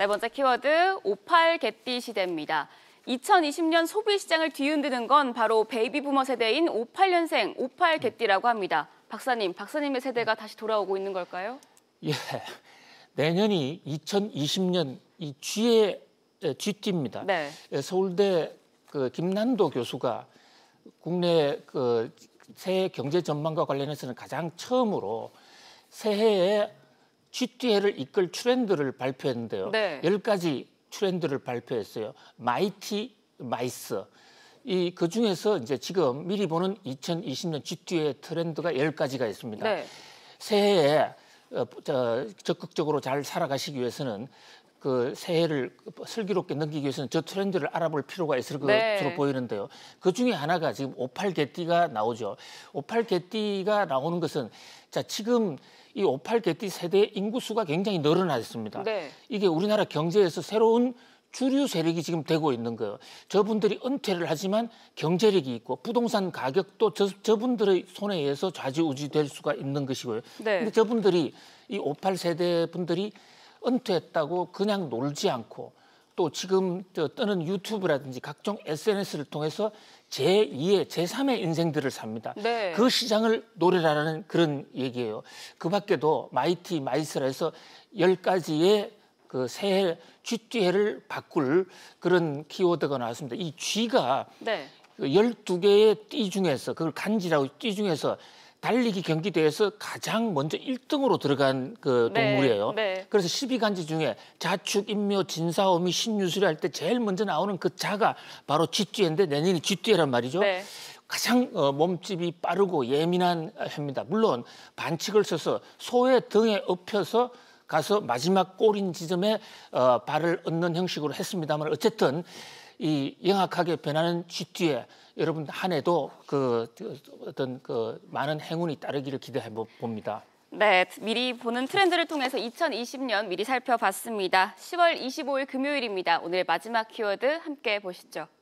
네 번째 키워드 58갭띠 시대입니다. 2020년 소비 시장을 뒤흔드는 건 바로 베이비 부머 세대인 58년생 58갭띠라고 합니다. 박사님, 박사님의 세대가 다시 돌아오고 있는 걸까요? 예. 내년이 2020년 이 G의 G띠입니다. 네. 예, 서울대 그 김난도 교수가 국내 그 새해 경제 전망과 관련해서는 가장 처음으로 새해에 GT회를 이끌 트렌드를 발표했는데요. 네. 10가지 트렌드를 발표했어요. 마이티 마이스. 이 그 중에서 이제 지금 미리 보는 2020년 GT회 트렌드가 10가지가 있습니다. 네. 새해에 어, 적극적으로 잘 살아가시기 위해서는 그 새해를 슬기롭게 넘기기 위해서는 저 트렌드를 알아볼 필요가 있을 것으로 네. 보이는데요. 그 중에 하나가 지금 58 개띠가 나오죠. 58 개띠가 나오는 것은 자 지금 이58 개띠 세대의 인구수가 굉장히 늘어났습니다. 네. 이게 우리나라 경제에서 새로운 주류 세력이 지금 되고 있는 거예요. 저분들이 은퇴를 하지만 경제력이 있고 부동산 가격도 저, 분들의 손에 의해서 좌지우지 될 수가 있는 것이고요. 네. 근데 저분들이 이 58세대 분들이 은퇴했다고 그냥 놀지 않고 또 지금 저 뜨는 유튜브라든지 각종 SNS를 통해서 제2의, 제3의 인생들을 삽니다. 네. 그 시장을 노래라는 그런 얘기예요. 그 밖에도 마이티 마이스라 해서 10가지의 그 새해 쥐띠해를 바꿀 그런 키워드가 나왔습니다. 이 쥐가 네. 12개의 그 띠 중에서 그걸 간지라고 띠 중에서 달리기 경기대회에서 가장 먼저 1등으로 들어간 그 네, 동물이에요. 네. 그래서 12간지 중에 자축, 인묘, 진사오미, 신유술이 할때 제일 먼저 나오는 그 자가 바로 쥐띠인데 내년이 쥐띠란 말이죠. 네. 가장 어, 몸집이 빠르고 예민한 해입니다. 물론 반칙을 써서 소의 등에 업혀서 가서 마지막 골인 지점에 어, 발을 얻는 형식으로 했습니다만 어쨌든 이 영악하게 변하는 쥐띠에 여러분 한 해도 그, 그 어떤 그 많은 행운이 따르기를 기대해 봅니다. 네, 미리 보는 트렌드를 통해서 2020년 미리 살펴봤습니다. 10월 25일 금요일입니다. 오늘 마지막 키워드 함께 보시죠.